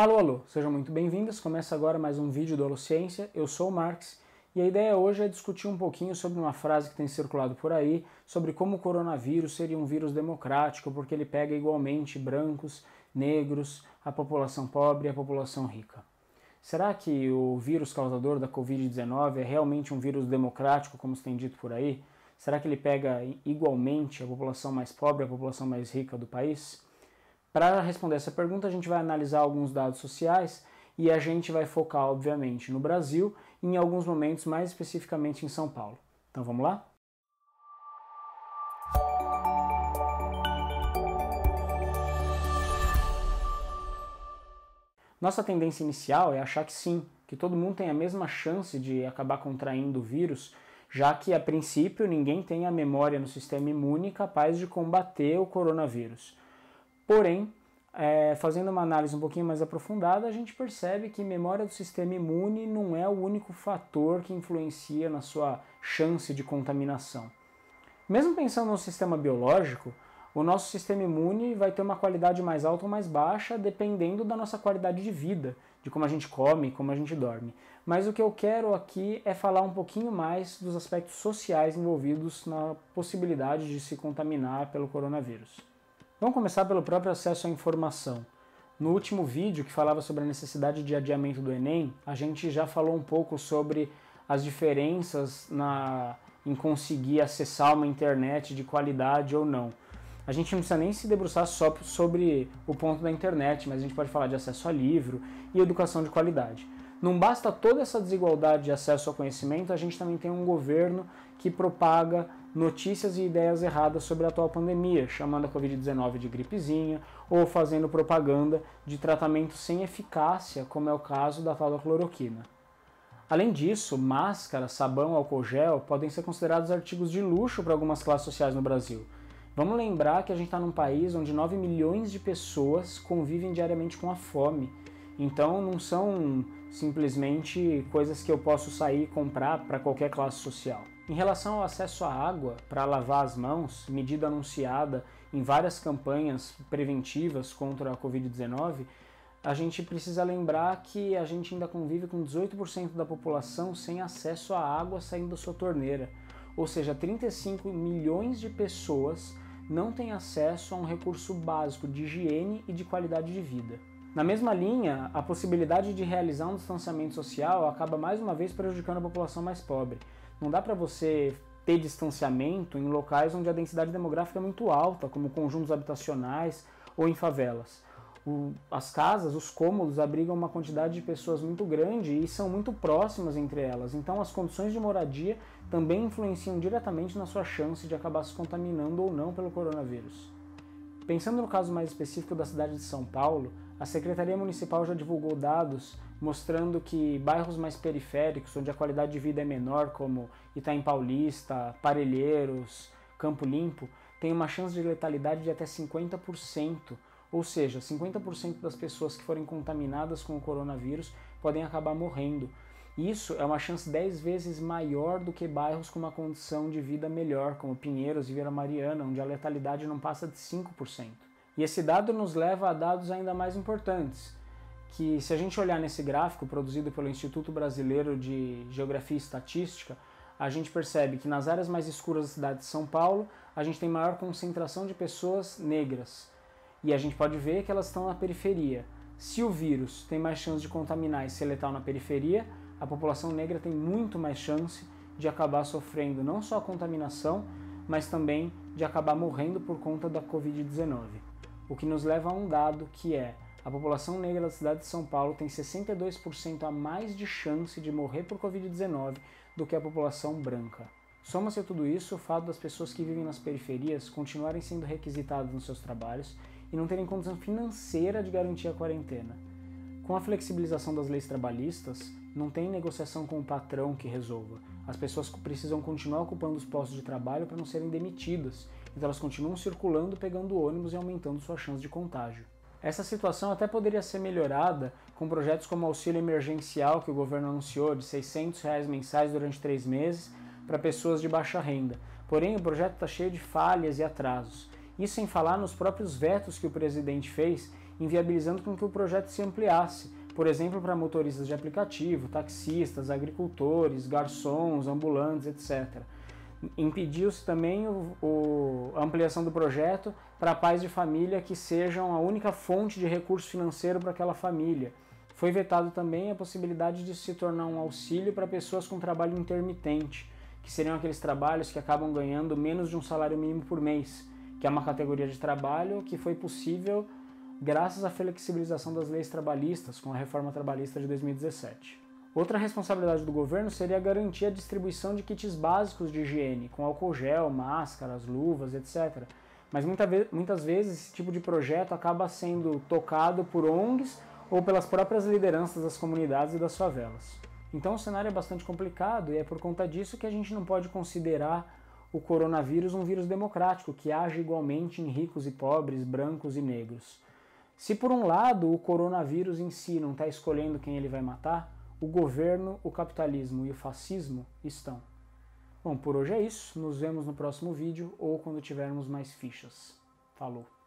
Alô, alô, sejam muito bem-vindas. Começa agora mais um vídeo do Ciência. Eu sou o Marx e a ideia hoje é discutir um pouquinho sobre uma frase que tem circulado por aí, sobre como o coronavírus seria um vírus democrático, porque ele pega igualmente brancos, negros, a população pobre e a população rica. Será que o vírus causador da Covid-19 é realmente um vírus democrático, como se tem dito por aí? Será que ele pega igualmente a população mais pobre e a população mais rica do país? Para responder essa pergunta, a gente vai analisar alguns dados sociais e a gente vai focar, obviamente, no Brasil e em alguns momentos, mais especificamente em São Paulo. Então vamos lá? Nossa tendência inicial é achar que sim, que todo mundo tem a mesma chance de acabar contraindo o vírus, já que a princípio ninguém tem a memória no sistema imune capaz de combater o coronavírus. Porém, é, fazendo uma análise um pouquinho mais aprofundada, a gente percebe que memória do sistema imune não é o único fator que influencia na sua chance de contaminação. Mesmo pensando no sistema biológico, o nosso sistema imune vai ter uma qualidade mais alta ou mais baixa dependendo da nossa qualidade de vida, de como a gente come, como a gente dorme. Mas o que eu quero aqui é falar um pouquinho mais dos aspectos sociais envolvidos na possibilidade de se contaminar pelo coronavírus. Vamos começar pelo próprio acesso à informação. No último vídeo que falava sobre a necessidade de adiamento do Enem, a gente já falou um pouco sobre as diferenças na, em conseguir acessar uma internet de qualidade ou não. A gente não precisa nem se debruçar só sobre o ponto da internet, mas a gente pode falar de acesso a livro e educação de qualidade. Não basta toda essa desigualdade de acesso ao conhecimento, a gente também tem um governo que propaga notícias e ideias erradas sobre a atual pandemia, chamando a Covid-19 de gripezinha ou fazendo propaganda de tratamento sem eficácia, como é o caso da tal cloroquina. Além disso, máscara, sabão, álcool gel podem ser considerados artigos de luxo para algumas classes sociais no Brasil. Vamos lembrar que a gente está num país onde 9 milhões de pessoas convivem diariamente com a fome então não são simplesmente coisas que eu posso sair e comprar para qualquer classe social. Em relação ao acesso à água para lavar as mãos, medida anunciada em várias campanhas preventivas contra a Covid-19, a gente precisa lembrar que a gente ainda convive com 18% da população sem acesso à água saindo da sua torneira. Ou seja, 35 milhões de pessoas não têm acesso a um recurso básico de higiene e de qualidade de vida. Na mesma linha, a possibilidade de realizar um distanciamento social acaba mais uma vez prejudicando a população mais pobre. Não dá para você ter distanciamento em locais onde a densidade demográfica é muito alta, como conjuntos habitacionais ou em favelas. O, as casas, os cômodos abrigam uma quantidade de pessoas muito grande e são muito próximas entre elas, então as condições de moradia também influenciam diretamente na sua chance de acabar se contaminando ou não pelo coronavírus. Pensando no caso mais específico da cidade de São Paulo, a Secretaria Municipal já divulgou dados mostrando que bairros mais periféricos, onde a qualidade de vida é menor, como Itaim Paulista, Parelheiros, Campo Limpo, tem uma chance de letalidade de até 50%, ou seja, 50% das pessoas que forem contaminadas com o coronavírus podem acabar morrendo. Isso é uma chance 10 vezes maior do que bairros com uma condição de vida melhor, como Pinheiros e Vila Mariana, onde a letalidade não passa de 5%. E esse dado nos leva a dados ainda mais importantes, que se a gente olhar nesse gráfico produzido pelo Instituto Brasileiro de Geografia e Estatística, a gente percebe que nas áreas mais escuras da cidade de São Paulo, a gente tem maior concentração de pessoas negras. E a gente pode ver que elas estão na periferia. Se o vírus tem mais chance de contaminar e ser letal na periferia, a população negra tem muito mais chance de acabar sofrendo não só a contaminação, mas também de acabar morrendo por conta da Covid-19 o que nos leva a um dado que é a população negra da cidade de São Paulo tem 62% a mais de chance de morrer por Covid-19 do que a população branca. Soma-se a tudo isso o fato das pessoas que vivem nas periferias continuarem sendo requisitadas nos seus trabalhos e não terem condição financeira de garantir a quarentena. Com a flexibilização das leis trabalhistas, não tem negociação com o patrão que resolva. As pessoas precisam continuar ocupando os postos de trabalho para não serem demitidas então elas continuam circulando, pegando ônibus e aumentando sua chance de contágio. Essa situação até poderia ser melhorada com projetos como o auxílio emergencial que o governo anunciou de R$ 600 reais mensais durante três meses para pessoas de baixa renda. Porém, o projeto está cheio de falhas e atrasos. Isso sem falar nos próprios vetos que o presidente fez, inviabilizando com que o projeto se ampliasse, por exemplo, para motoristas de aplicativo, taxistas, agricultores, garçons, ambulantes, etc. Impediu-se também o, o, a ampliação do projeto para pais de família que sejam a única fonte de recurso financeiro para aquela família. Foi vetado também a possibilidade de se tornar um auxílio para pessoas com trabalho intermitente, que seriam aqueles trabalhos que acabam ganhando menos de um salário mínimo por mês, que é uma categoria de trabalho que foi possível graças à flexibilização das leis trabalhistas com a reforma trabalhista de 2017. Outra responsabilidade do governo seria garantir a distribuição de kits básicos de higiene, com álcool gel, máscaras, luvas, etc. Mas muita ve muitas vezes esse tipo de projeto acaba sendo tocado por ONGs ou pelas próprias lideranças das comunidades e das favelas. Então o cenário é bastante complicado e é por conta disso que a gente não pode considerar o coronavírus um vírus democrático que age igualmente em ricos e pobres, brancos e negros. Se por um lado o coronavírus em si não está escolhendo quem ele vai matar, o governo, o capitalismo e o fascismo estão. Bom, por hoje é isso. Nos vemos no próximo vídeo ou quando tivermos mais fichas. Falou!